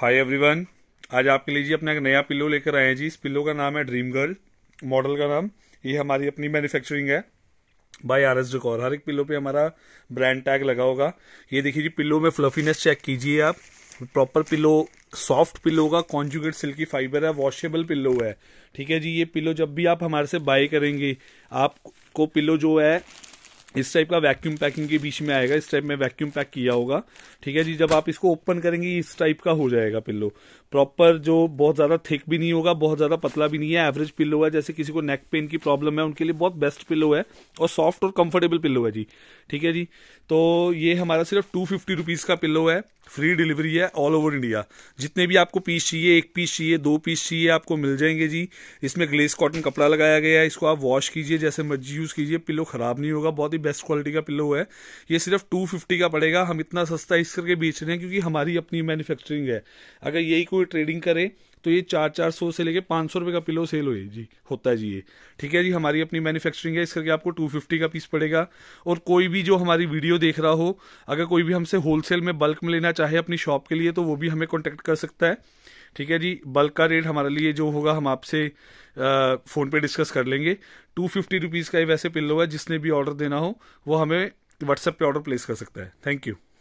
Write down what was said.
hi everyone आज आपके लिए जी अपना एक नया पिल्लो लेकर आए हैं जी इस पिल्लो का नाम है ड्रीम गर्ल मॉडल का नाम ये हमारी अपनी मैन्युफैक्चरिंग है बाय आर एस डिकॉर हर एक पिल्लो पे हमारा ब्रांड टैग लगा होगा ये देखिए जी पिल्लो में फ्लफीनेस चेक कीजिए आप प्रॉपर पिल्लो सॉफ्ट पिल्लो का कॉन्जुगेट सिल्की फाइबर है वॉशेबल पिल्लो है ठीक है जी ये पिल्लो जब भी आप हमारे से बाय करेंगे आपको पिल्लो जो है इस टाइप का वैक्यूम पैकिंग के बीच में आएगा इस टाइप में वैक्यूम पैक किया होगा ठीक है जी जब आप इसको ओपन करेंगे इस टाइप का हो जाएगा पिल्लो प्रॉपर जो बहुत ज़्यादा थिक भी नहीं होगा बहुत ज़्यादा पतला भी नहीं है एवरेज पिल्लो है जैसे किसी को नेक पेन की प्रॉब्लम है उनके लिए बहुत बेस्ट पिल्लो है और सॉफ्ट और कंफर्टेबल पिल्लो है जी ठीक है जी तो ये हमारा सिर्फ टू फिफ्टी रुपीज़ का पिल्लो है फ्री डिलीवरी है ऑल ओवर इंडिया जितने भी आपको पीस चाहिए एक पीस चाहिए दो पीस चाहिए आपको मिल जाएंगे जी इसमें ग्लेस कॉटन कपड़ा लगाया गया है इसको आप वॉश कीजिए जैसे मर्जी यूज़ कीजिए पिलो ख़राब नहीं होगा बहुत ही बेस्ट क्वालिटी का पिलो है ये सिर्फ टू फिफ्टी का पड़ेगा हम इतना सस्ता इस करके बेच रहे हैं क्योंकि हमारी अपनी मैन्युफैक्चरिंग है अगर यही कोई ट्रेडिंग करे तो ये चार चार सौ से लेके पाँच सौ रुपये का पिलो सेल हो जी होता है जी ये ठीक है जी हमारी अपनी मैन्युफैक्चरिंग है इस करके आपको टू फिफ्टी का पीस पड़ेगा और कोई भी जो हमारी वीडियो देख रहा हो अगर कोई भी हमसे होलसेल में बल्क में लेना चाहे अपनी शॉप के लिए तो वो भी हमें कॉन्टेक्ट कर सकता है ठीक है जी बल्क का रेट हमारे लिए जो होगा हम आपसे फ़ोन पर डिस्कस कर लेंगे टू फिफ्टी रुपीज़ का ही वैसे पिल्लो है जिसने भी ऑर्डर देना हो वो हमें व्हाट्सएप पे ऑर्डर प्लेस कर सकता है थैंक यू